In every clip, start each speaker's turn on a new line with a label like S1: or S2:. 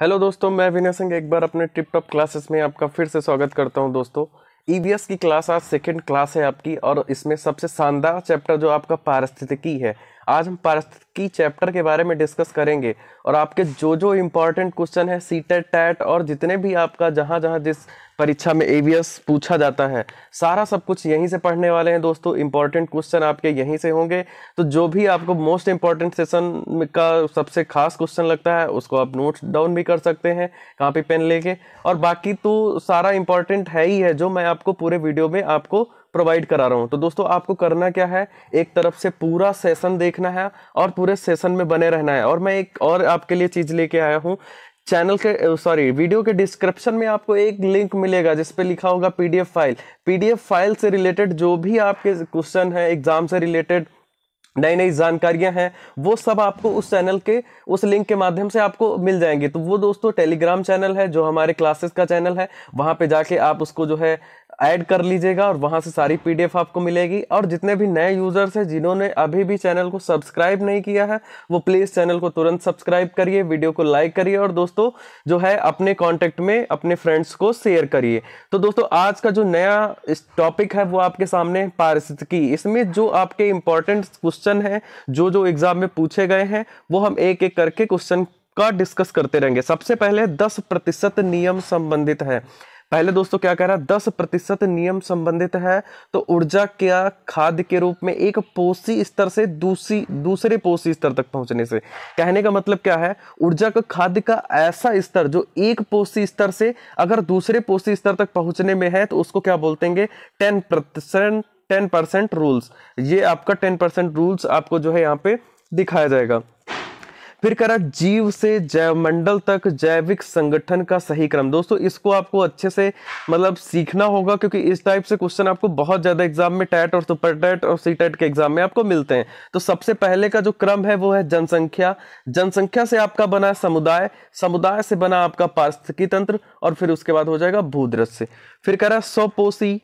S1: hello दोस्तों मैं विनय सिंह एक बार अपने टिप टॉप क्लासेस में आपका फिर से स्वागत करता हूं दोस्तों ई e की क्लास आज सेकेंड क्लास है आपकी और इसमें सबसे शानदार चैप्टर जो आपका पारिस्थितिकी है आज हम पारस्की चैप्टर के बारे में डिस्कस करेंगे और आपके जो जो इम्पोर्टेंट क्वेश्चन है सीटेट टैट और जितने भी आपका जहाँ जहाँ जिस परीक्षा में एवीएस पूछा जाता है सारा सब कुछ यहीं से पढ़ने वाले हैं दोस्तों इम्पॉर्टेंट क्वेश्चन आपके यहीं से होंगे तो जो भी आपको मोस्ट इम्पॉर्टेंट सेशन का सबसे खास क्वेश्चन लगता है उसको आप नोट डाउन भी कर सकते हैं कापी पेन लेके और बाकी तो सारा इम्पॉर्टेंट है ही है जो मैं आपको पूरे वीडियो में आपको प्रोवाइड करा रहा हूँ तो दोस्तों आपको करना क्या है एक तरफ से पूरा सेशन देखना है और पूरे सेशन में बने रहना है और मैं एक और आपके लिए चीज़ लेके आया हूँ चैनल के सॉरी वीडियो के डिस्क्रिप्शन में आपको एक लिंक मिलेगा जिसपे लिखा होगा पीडीएफ फाइल पीडीएफ फाइल से रिलेटेड जो भी आपके क्वेश्चन है एग्जाम से रिलेटेड नई नई जानकारियां हैं वो सब आपको उस चैनल के उस लिंक के माध्यम से आपको मिल जाएंगे तो वो दोस्तों टेलीग्राम चैनल है जो हमारे क्लासेस का चैनल है वहां पे जाके आप उसको जो है ऐड कर लीजिएगा और वहाँ से सारी पीडीएफ आपको मिलेगी और जितने भी नए यूज़र्स हैं जिन्होंने अभी भी चैनल को सब्सक्राइब नहीं किया है वो प्लीज़ चैनल को तुरंत सब्सक्राइब करिए वीडियो को लाइक करिए और दोस्तों जो है अपने कॉन्टेक्ट में अपने फ्रेंड्स को शेयर करिए तो दोस्तों आज का जो नया टॉपिक है वो आपके सामने पारिस्थितिकी इसमें जो आपके इंपॉर्टेंट क्वेश्चन हैं जो जो एग्ज़ाम में पूछे गए हैं वो हम एक एक करके क्वेश्चन का डिस्कस करते रहेंगे सबसे पहले दस प्रतिशत नियम संबंधित है पहले दोस्तों क्या कह रहा है दस प्रतिशत नियम संबंधित है तो ऊर्जा क्या खाद्य के रूप में एक पोषी स्तर से दूसरी दूसरे पोषी स्तर तक पहुंचने से कहने का मतलब क्या है ऊर्जा का खाद्य का ऐसा स्तर जो एक पोषी स्तर से अगर दूसरे पोषी स्तर तक पहुंचने में है तो उसको क्या बोलते हैं ten percent ten percent rules ये आपका टेन परसेंट रूल्स आपको जो है यहाँ पे दिखाया जाएगा फिर कह रहा जीव से जैवमंडल तक जैविक संगठन का सही क्रम दोस्तों इसको आपको अच्छे से मतलब सीखना होगा क्योंकि इस टाइप से क्वेश्चन आपको बहुत ज़्यादा एग्जाम में टैट और सुपर टैट और सी टैट के एग्जाम में आपको मिलते हैं तो सबसे पहले का जो क्रम है वो है जनसंख्या जनसंख्या से आपका बना समुदाय समुदाय से बना आपका पारिस्थिकी तंत्र और फिर उसके बाद हो जाएगा भूदृश्य फिर कह रहा है स्वपोषी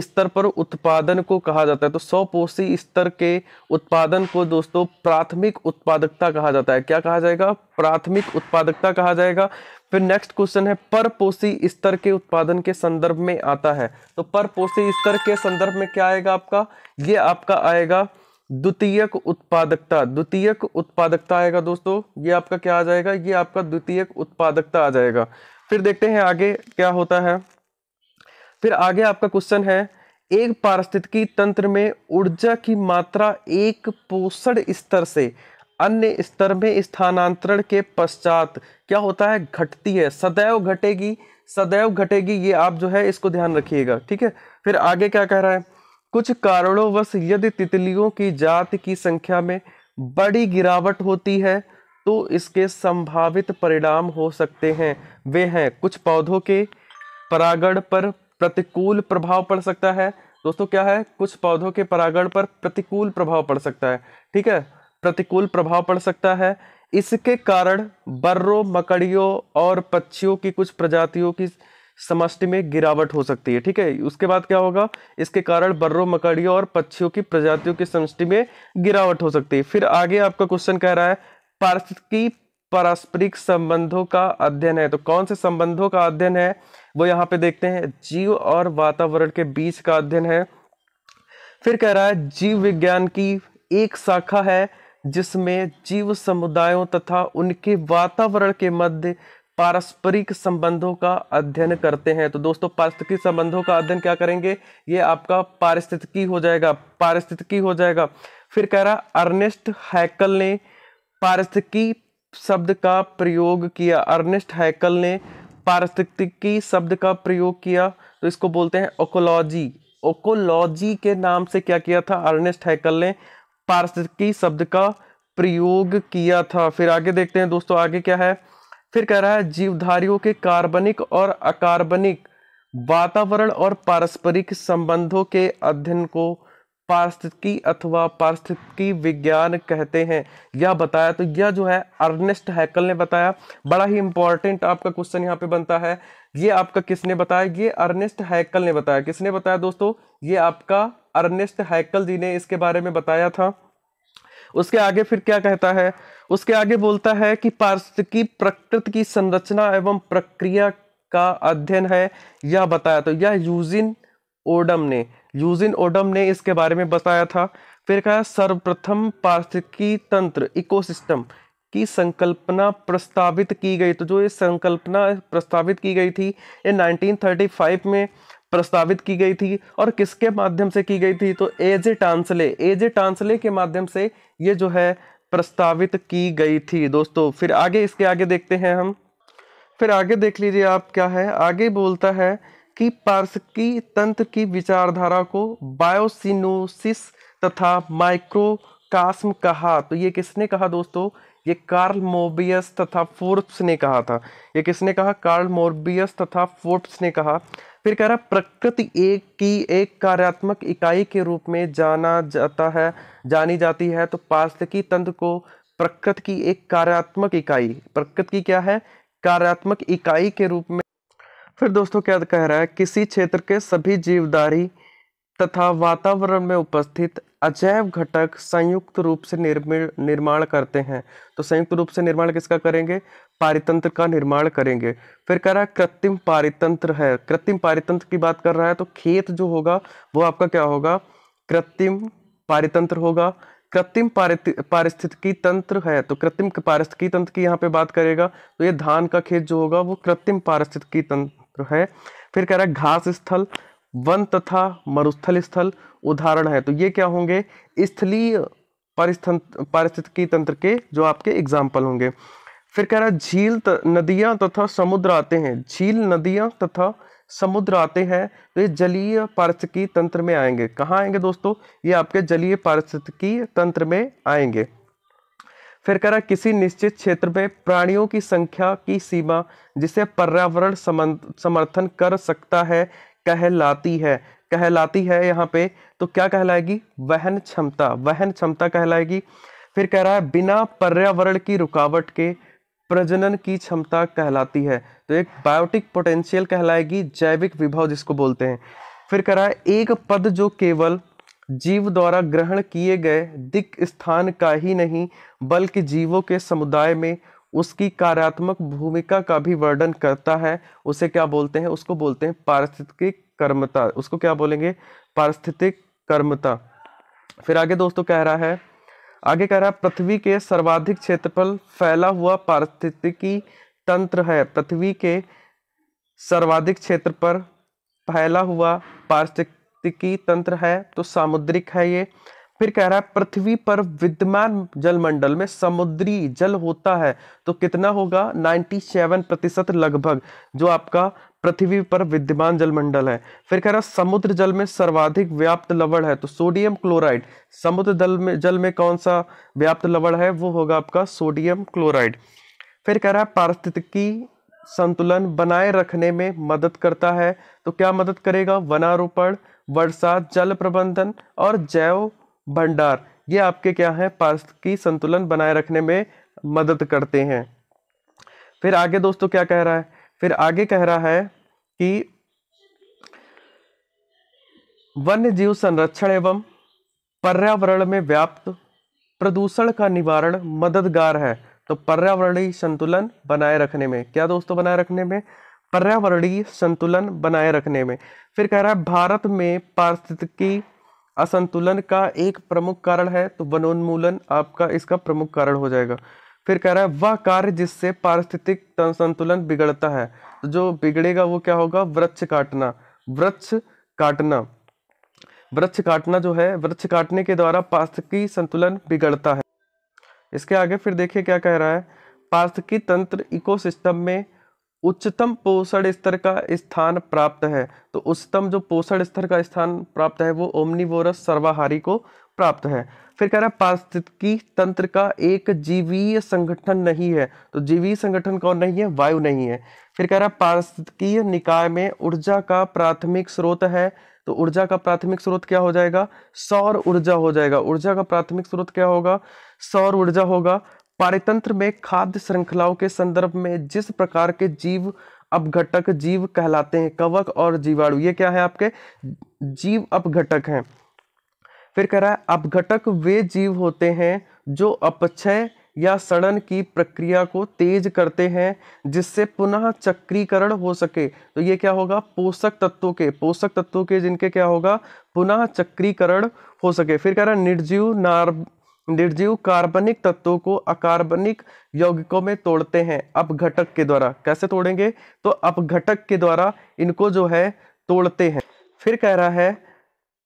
S1: स्तर पर उत्पादन को कहा जाता है तो सौ पोषी स्तर के उत्पादन को दोस्तों प्राथमिक उत्पादकता कहा जाता है क्या कहा जाएगा प्राथमिक उत्पादकता कहा जाएगा फिर नेक्स्ट क्वेश्चन है पर पोषी स्तर के उत्पादन के संदर्भ में आता है तो पर पोषी स्तर के संदर्भ में क्या आएगा आपका ये आपका आएगा द्वितीयक उत्पादकता द्वितीयक उत्पादकता आएगा दोस्तों ये आपका क्या आ जाएगा ये आपका द्वितीयक उत्पादकता आ जाएगा फिर देखते हैं आगे क्या होता है फिर आगे आपका क्वेश्चन है एक पारिस्थितिकी तंत्र में ऊर्जा की मात्रा एक पोषण स्तर से अन्य स्तर में स्थानांतरण के पश्चात क्या होता है घटती है सदैव घटेगी सदैव घटेगी ये आप जो है इसको ध्यान रखिएगा ठीक है फिर आगे क्या कह रहा है कुछ कारणों वश यदि तितलियों की जात की संख्या में बड़ी गिरावट होती है तो इसके संभावित परिणाम हो सकते हैं वे हैं कुछ पौधों के परागण पर प्रतिकूल प्रभाव पड़ सकता है दोस्तों क्या है कुछ पौधों के परागण पर प्रतिकूल प्रभाव पड़ सकता है ठीक है प्रतिकूल प्रभाव पड़ सकता है इसके कारण बर्रों मकड़ियों और पक्षियों की कुछ प्रजातियों की समष्टि में गिरावट हो सकती है ठीक है उसके बाद क्या होगा इसके कारण बर्रों मकड़ियों और पक्षियों की प्रजातियों की समष्टि में गिरावट हो सकती है फिर आगे आपका क्वेश्चन कह रहा है पार्स की पारस्परिक संबंधों का अध्ययन है तो कौन से संबंधों का अध्ययन है वो यहाँ पे देखते हैं जीव और वातावरण के बीच का अध्ययन है फिर कह रहा है जीव विज्ञान की एक शाखा है जिसमें जीव समुदायों तथा उनके वातावरण के मध्य पारस्परिक संबंधों का अध्ययन करते हैं तो दोस्तों पारिस्थितिकी संबंधों का अध्ययन क्या करेंगे ये आपका पारिस्थितिकी हो जाएगा पारिस्थितिकी हो जाएगा फिर कह रहा अर्नेस्ट हैकल ने पारिस्थितिकी शब्द का प्रयोग किया अर्निस्ट हैकल ने पारिस्थितिकी शब्द का प्रयोग किया तो इसको बोलते हैं ओकोलॉजी ओकोलॉजी के नाम से क्या किया था अर्निस्ट हैकल ने पारिस्थितिकी शब्द का प्रयोग किया था फिर आगे देखते हैं दोस्तों आगे क्या है फिर कह रहा है जीवधारियों के कार्बनिक और अकार्बनिक वातावरण और पारस्परिक संबंधों के अध्ययन को पारिस्थितिकी अथवा पारिस्थितिकी विज्ञान कहते हैं यह बताया तो यह जो है अर्नेस्ट हैकल ने बताया बड़ा ही इंपॉर्टेंट आपका क्वेश्चन यहाँ पे बनता है ये आपका किसने बताया ये अर्नेस्ट हैकल ने बताया किसने बताया दोस्तों ये आपका अर्नेस्ट हैकल जी ने इसके बारे में बताया था उसके आगे फिर क्या कहता है उसके आगे बोलता है कि पारिस्थितिकी प्रकृति की संरचना एवं प्रक्रिया का अध्ययन है यह बताया तो यह यूजिन ओडम ने यूजिन ओडम ने इसके बारे में बताया था फिर कहा सर्वप्रथम पार्थिकी तंत्र इकोसिस्टम की संकल्पना प्रस्तावित की गई तो जो ये संकल्पना प्रस्तावित की गई थी ये 1935 में प्रस्तावित की गई थी और किसके माध्यम से की गई थी तो एज ए टांसले एज ए टांसले के माध्यम से ये जो है प्रस्तावित की गई थी दोस्तों फिर आगे इसके आगे देखते हैं हम फिर आगे देख लीजिए आप क्या है आगे बोलता है कि पारसिकी तंत्र की विचारधारा को बायोसिनोसिस तथा माइक्रोकास्म कहा तो ये किसने कहा दोस्तों ये कार्ल मोबियस तथा फोर्ब्स ने कहा था ये किसने कहा कार्ल मोबियस तथा फोर्ब्स ने कहा फिर कह रहा प्रकृति एक की एक कार्यात्मक इकाई के रूप में जाना जाता है जानी जाती है तो पार्शिकी तंत्र को प्रकृति की एक कार्यात्मक इकाई प्रकृति की क्या है कार्यात्मक इकाई के रूप में फिर दोस्तों क्या कह रहा है किसी क्षेत्र के सभी जीवदारी तथा वातावरण में उपस्थित अजैव घटक संयुक्त रूप से निर्माण करते हैं तो संयुक्त रूप से निर्माण किसका करेंगे पारितंत्र का निर्माण करेंगे फिर कह रहा है कृत्रिम पारितंत्र है कृत्रिम पारितंत्र की बात कर रहा है तो खेत जो होगा वो आपका क्या होगा कृत्रिम पारितंत्र होगा कृत्रिम पारिस्थितिकी तंत्र है तो कृत्रिम पारिस्थितिकी तंत्र की यहाँ पे बात करेगा तो ये धान का खेत जो होगा वो कृत्रिम पारिस्थितिकी तंत्र क्षेत्र है फिर कह रहा है घास स्थल वन तथा मरुस्थल स्थल उदाहरण है तो ये क्या होंगे स्थलीय पारिस्थितिकी तंत्र के जो आपके एग्जाम्पल होंगे फिर कह रहा है झील नदियां तथा समुद्र आते हैं झील नदियां तथा समुद्र आते हैं तो ये जलीय पारिस्थितिकी तंत्र में आएंगे कहाँ आएंगे दोस्तों ये आपके जलीय पारिस्थितिकी तंत्र में आएंगे फिर कह रहा किसी निश्चित क्षेत्र में प्राणियों की संख्या की सीमा जिसे पर्यावरण समर्थन कर सकता है कहलाती है कहलाती है यहाँ पे तो क्या कहलाएगी वहन क्षमता वहन क्षमता कहलाएगी फिर कह रहा है बिना पर्यावरण की रुकावट के प्रजनन की क्षमता कहलाती है तो एक बायोटिक पोटेंशियल कहलाएगी जैविक विभव जिसको बोलते हैं फिर कह रहा है एक पद जो केवल जीव द्वारा ग्रहण किए गए दिक स्थान का ही नहीं बल्कि जीवों के समुदाय में उसकी कार्यात्मक भूमिका का भी वर्णन करता है उसे क्या बोलते हैं उसको बोलते हैं पारिस्थितिक कर्मता उसको क्या बोलेंगे पारिस्थितिक कर्मता फिर आगे दोस्तों कह रहा है आगे कह रहा है पृथ्वी के सर्वाधिक क्षेत्र पर फैला हुआ पारिस्थितिकी तंत्र है पृथ्वी के सर्वाधिक क्षेत्र पर फैला हुआ पारिस्थितिक पारिस्थितिकी तंत्र है तो सामुद्रिक है ये फिर कह रहा है पृथ्वी पर विद्यमान जलमंडल में समुद्री जल होता है तो कितना होगा 97 प्रतिशत लगभग जो आपका पृथ्वी पर विद्यमान जलमंडल है फिर कह रहा समुद्र जल में सर्वाधिक व्याप्त लवण है तो सोडियम क्लोराइड समुद्र जल में जल में कौन सा व्याप्त लवण है वो होगा आपका सोडियम क्लोराइड फिर कह रहा है पारिस्थितिकी संतुलन बनाए रखने में मदद करता है तो क्या मदद करेगा वनारोपण वर्षा जल प्रबंधन और जैव भंडार ये आपके क्या है पास की संतुलन बनाए रखने में मदद करते हैं फिर आगे दोस्तों क्या कह रहा है फिर आगे कह रहा है कि वन्य जीव संरक्षण एवं पर्यावरण में व्याप्त प्रदूषण का निवारण मददगार है तो पर्यावरणीय संतुलन बनाए रखने में क्या दोस्तों बनाए रखने में पर्यावरणीय संतुलन बनाए रखने में फिर कह रहा है भारत में पारिस्थितिकी असंतुलन का एक प्रमुख कारण है तो वनोन्मूलन आपका इसका प्रमुख कारण हो जाएगा फिर कह रहा है वह कार्य जिससे पारिस्थितिक संतुलन बिगड़ता है तो जो बिगड़ेगा वो क्या होगा वृक्ष काटना वृक्ष काटना वृक्ष काटना जो है वृक्ष काटने के द्वारा पारिस्थितिकी संतुलन बिगड़ता है इसके आगे फिर देखिए क्या कह रहा है पारिस्थितिकी तंत्र इकोसिस्टम में उच्चतम पोषण स्तर का स्थान प्राप्त है तो उच्चतम जो पोषण स्तर का स्थान प्राप्त है वो ओमनिवोरस सर्वाहारी को प्राप्त है फिर कह रहा है पारिस्थितिकी तंत्र का एक जीवीय संगठन नहीं है तो जीवीय संगठन कौन नहीं है वायु नहीं है फिर कह रहा है पारिस्थितिकीय निकाय में ऊर्जा का प्राथमिक स्रोत है तो ऊर्जा का प्राथमिक स्रोत क्या हो जाएगा सौर ऊर्जा हो जाएगा ऊर्जा का प्राथमिक स्रोत क्या होगा सौर ऊर्जा होगा पारितंत्र में खाद्य श्रृंखलाओं के संदर्भ में जिस प्रकार के जीव अपघटक जीव कहलाते हैं कवक और जीवाणु ये क्या है आपके जीव अपघटक हैं फिर कह रहा है अपघटक वे जीव होते हैं जो अपक्षय या सड़न की प्रक्रिया को तेज करते हैं जिससे पुनः चक्रीकरण हो सके तो ये क्या होगा पोषक तत्वों के पोषक तत्वों के जिनके क्या होगा पुनः चक्रीकरण हो सके फिर कह रहा है निर्जीव नार निर्जीव कार्बनिक तत्वों को अकार्बनिक यौगिकों में तोड़ते हैं अपघटक के द्वारा कैसे तोड़ेंगे तो अपघटक के द्वारा इनको जो है तोड़ते हैं फिर कह रहा है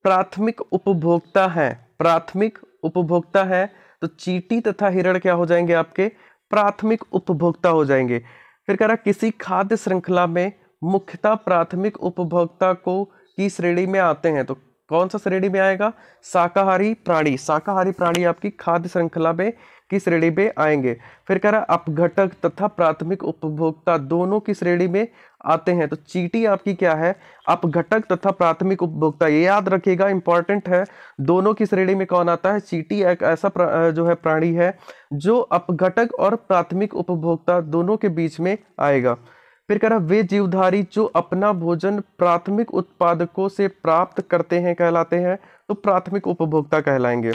S1: प्राथमिक उपभोक्ता है प्राथमिक उपभोक्ता है तो चीटी तथा हिरण क्या हो जाएंगे आपके प्राथमिक उपभोक्ता हो जाएंगे फिर कह रहा किसी खाद्य श्रृंखला में मुख्यतः प्राथमिक उपभोक्ता को की श्रेणी में आते हैं तो कौन सा श्रेणी में आएगा शाकाहारी प्राणी शाकाहारी प्राणी आपकी खाद्य श्रृंखला में की श्रेणी में आएंगे फिर कह रहा है अपघटक तथा प्राथमिक उपभोक्ता दोनों की श्रेणी में आते हैं तो चीटी आपकी क्या है अपघटक तथा प्राथमिक उपभोक्ता ये याद रखिएगा इंपॉर्टेंट है दोनों की श्रेणी में कौन आता है चीटी एक ऐसा जो है प्राणी है जो अपघटक और प्राथमिक उपभोक्ता दोनों के बीच में आएगा फिर कह रहा वे जीवधारी जो अपना भोजन प्राथमिक उत्पादकों से प्राप्त करते हैं कहलाते हैं तो प्राथमिक उपभोक्ता कहलाएंगे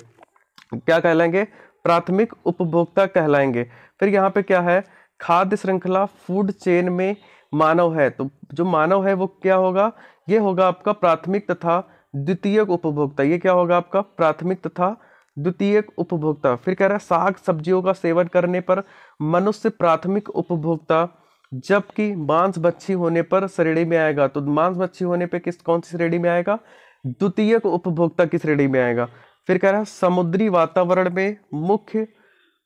S1: क्या कहलाएंगे प्राथमिक उपभोक्ता कहलाएंगे फिर यहाँ पे क्या है खाद्य श्रृंखला फूड चेन में मानव है तो जो मानव है वो क्या होगा ये होगा आपका प्राथमिक तथा द्वितीयक उपभोक्ता ये क्या होगा आपका प्राथमिक तथा द्वितीयक उपभोक्ता फिर कह रहा है साग सब्जियों का सेवन करने पर मनुष्य प्राथमिक उपभोक्ता जबकि मांस बच्ची होने पर श्रेणी में आएगा तो मांस बच्ची होने पर किस कौन सी श्रेणी में आएगा द्वितीय उपभोक्ता की श्रेणी में आएगा फिर कह रहा है समुद्री वातावरण में मुख्य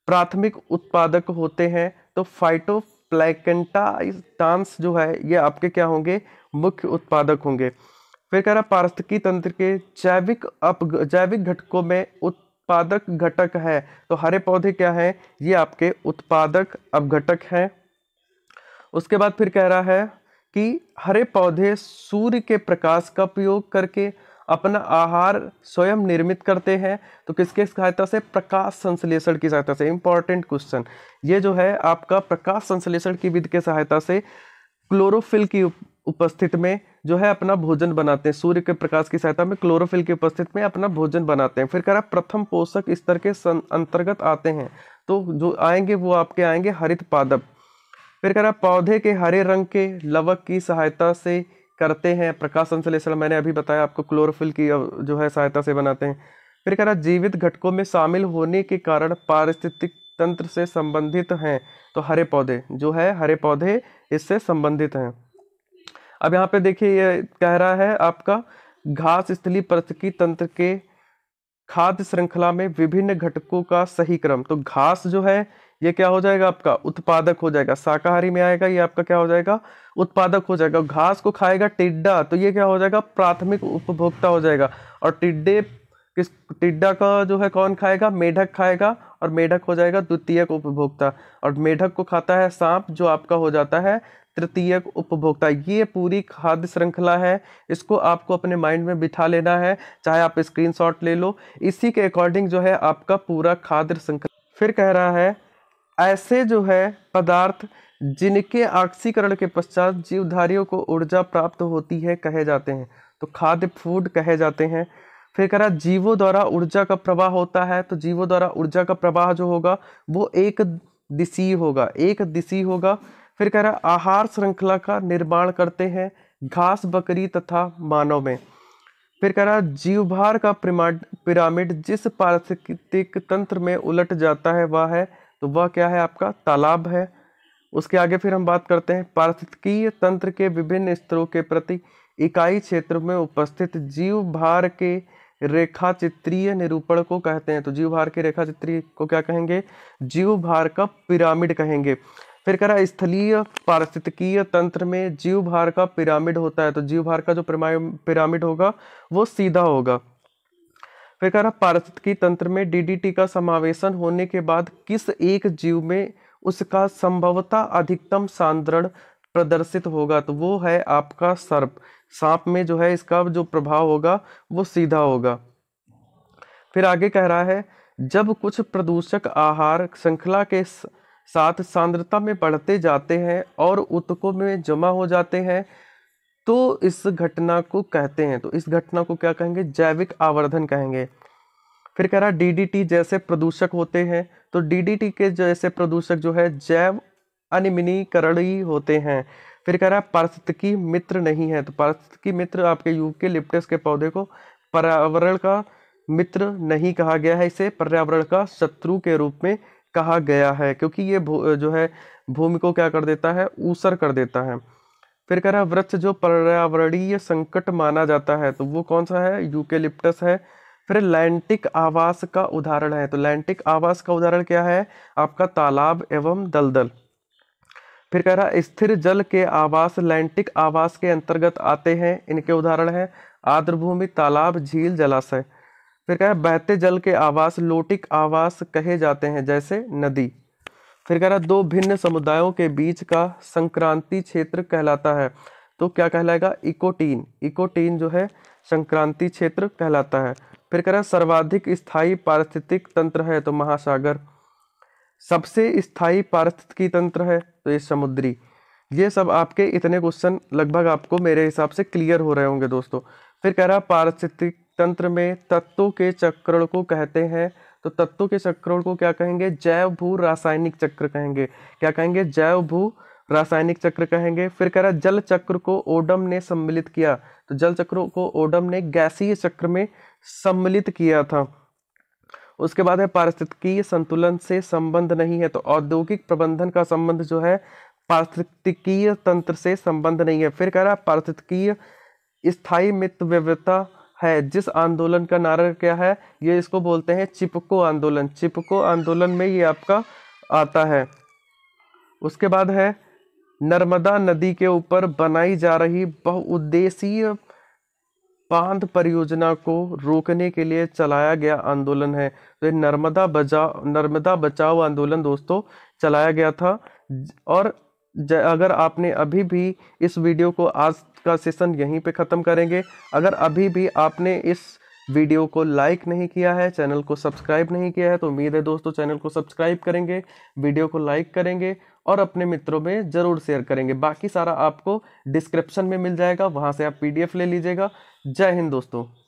S1: प्राथमिक उत्पादक होते हैं तो फाइटो प्लैकेंटाइटांस जो है ये आपके क्या होंगे मुख्य उत्पादक होंगे फिर कह रहा पारिस्थिकी तंत्र के जैविक अप जैविक घटकों में उत्पादक घटक है तो हरे पौधे क्या हैं ये आपके उत्पादक अपघटक हैं उसके बाद फिर कह रहा है कि हरे पौधे सूर्य के प्रकाश का प्रयोग करके अपना आहार स्वयं निर्मित करते हैं तो किसके सहायता से प्रकाश संश्लेषण की सहायता से इम्पॉर्टेंट क्वेश्चन ये जो है आपका प्रकाश संश्लेषण की विधि के सहायता से क्लोरोफिल की उपस्थित में जो है अपना भोजन बनाते हैं सूर्य के प्रकाश की सहायता में क्लोरोफिल की उपस्थित में अपना भोजन बनाते हैं फिर कह रहा प्रथम पोषक स्तर के अंतर्गत आते हैं तो जो आएंगे वो आपके आएंगे हरित पादप फिर कह रहा पौधे के हरे रंग के लवक की सहायता से करते हैं प्रकाश संश्लेषण मैंने अभी बताया आपको क्लोरोफिल की जो है सहायता से बनाते हैं फिर कह रहा जीवित घटकों में शामिल होने के कारण पारिस्थितिक तंत्र से संबंधित हैं तो हरे पौधे जो है हरे पौधे इससे संबंधित हैं अब यहाँ पे देखिए ये कह रहा है आपका घास स्थली पृथ्वी तंत्र के खाद्य श्रृंखला में विभिन्न घटकों का सही क्रम तो घास जो है ये क्या हो जाएगा आपका उत्पादक हो जाएगा शाकाहारी में आएगा ये आपका क्या हो जाएगा उत्पादक हो जाएगा घास को खाएगा टिड्डा तो ये क्या हो जाएगा प्राथमिक उपभोक्ता हो जाएगा और टिड्डे किस टिड्डा का जो है कौन खाएगा मेढक खाएगा और मेढक हो जाएगा द्वितीयक उपभोक्ता और मेढक को खाता है सांप जो आपका हो जाता है तृतीयक उपभोक्ता ये पूरी खाद्य श्रृंखला है इसको आपको अपने माइंड में बिठा लेना है चाहे आप स्क्रीनशॉट ले लो इसी के अकॉर्डिंग जो है आपका पूरा खाद्य श्रृंखला फिर कह रहा है ऐसे जो है पदार्थ जिनके ऑक्सीकरण के पश्चात जीवधारियों को ऊर्जा प्राप्त होती है कहे जाते हैं तो खाद्य फूड कहे जाते हैं फिर कह रहा जीवों द्वारा ऊर्जा का प्रवाह होता है तो जीवों द्वारा ऊर्जा का प्रवाह जो होगा वो एक दिशी होगा एक दिशी होगा फिर कह रहा आहार श्रृंखला का निर्माण करते हैं घास बकरी तथा मानव में फिर कह रहा जीवभार का पिरामिड जिस पारिस्थितिक तंत्र में उलट जाता है वह है तो वह क्या है आपका तालाब है उसके आगे फिर हम बात करते हैं पार्थिकीय तंत्र के विभिन्न स्तरों के प्रति इकाई क्षेत्र में उपस्थित जीव भार के रेखा चित्रीय निरूपण को कहते हैं तो जीव भार के रेखा चित्रीय को क्या कहेंगे जीव भार का पिरामिड कहेंगे फिर कह रहा है स्थलीय पारिस्थितिकीय तंत्र में जीव भार का पिरामिड होता है तो जीव भार का जो पिरामिड होगा वो सीधा होगा फिर कह रहा पारिस्थितिकी तंत्र में डीडीटी का समावेशन होने के बाद किस एक जीव में उसका संभवतः अधिकतम सांद्रण प्रदर्शित होगा तो वो है आपका सर्प सांप में जो है इसका जो प्रभाव होगा वो सीधा होगा फिर आगे कह रहा है जब कुछ प्रदूषक आहार श्रृंखला के साथ सांद्रता में बढ़ते जाते हैं और उत्कों में जमा हो जाते हैं तो इस घटना को कहते हैं तो इस घटना को क्या कहेंगे जैविक आवर्धन कहेंगे फिर कह रहा डीडीटी जैसे प्रदूषक होते हैं तो डीडीटी के जैसे प्रदूषक जो है जैव अनिमिनीकरणी होते हैं फिर कह रहा है पारिस्थितिकी मित्र नहीं है तो पारिस्थितिकी मित्र आपके युग के लिप्टस के पौधे को पर्यावरण का मित्र नहीं कहा गया है इसे पर्यावरण का शत्रु के रूप में कहा गया है क्योंकि ये जो है भूमि को क्या कर देता है ऊसर कर देता है फिर कह रहा है वृक्ष जो पर्यावरणीय संकट माना जाता है तो वो कौन सा है यूकेलिप्टस है फिर लैंटिक आवास का उदाहरण है तो लैंटिक आवास का उदाहरण क्या है आपका तालाब एवं दलदल फिर कह रहा स्थिर जल के आवास लैंटिक आवास के अंतर्गत आते हैं इनके उदाहरण आर्द्र आर्द्रभूमि तालाब झील जलाशय फिर कह बहते जल के आवास लोटिक आवास कहे जाते हैं जैसे नदी फिर कह रहा दो भिन्न समुदायों के बीच का संक्रांति क्षेत्र कहलाता है तो क्या कहलाएगा इकोटीन इकोटीन जो है संक्रांति क्षेत्र कहलाता है फिर कह रहा सर्वाधिक स्थायी पारिस्थितिक तंत्र है तो महासागर सबसे स्थायी पारिस्थितिकी तंत्र है तो ये समुद्री ये सब आपके इतने क्वेश्चन लगभग आपको मेरे हिसाब से क्लियर हो रहे होंगे दोस्तों फिर कह रहा पारिस्थितिक तंत्र में तत्वों के चक्रण को कहते हैं तो तत्वों के चक्रों को क्या कहेंगे जैव भू रासायनिक चक्र कहेंगे क्या कहेंगे जैव भू रासायनिक चक्र कहेंगे फिर कह रहा है जल चक्र को ओडम ने सम्मिलित किया तो जल चक्र को ओडम ने गैसीय चक्र में सम्मिलित किया था उसके बाद है पारिस्थितिकीय संतुलन से संबंध नहीं है तो औद्योगिक प्रबंधन का संबंध जो है पारिस्थितिकीय तंत्र से संबंध नहीं है फिर कह रहा है पारिस्थितिकीय स्थायी मित्र विविधता है जिस आंदोलन का नारा क्या है ये इसको बोलते हैं चिपको आंदोलन चिपको आंदोलन में ये आपका आता है उसके बाद है नर्मदा नदी के ऊपर बनाई जा रही बहुउद्देशीय बांध परियोजना को रोकने के लिए चलाया गया आंदोलन है तो नर्मदा बचाओ नर्मदा बचाओ आंदोलन दोस्तों चलाया गया था और अगर आपने अभी भी इस वीडियो को आज का सेशन यहीं पे ख़त्म करेंगे अगर अभी भी आपने इस वीडियो को लाइक नहीं किया है चैनल को सब्सक्राइब नहीं किया है तो उम्मीद है दोस्तों चैनल को सब्सक्राइब करेंगे वीडियो को लाइक करेंगे और अपने मित्रों में ज़रूर शेयर करेंगे बाकी सारा आपको डिस्क्रिप्शन में मिल जाएगा वहाँ से आप पी ले लीजिएगा जय हिंद दोस्तों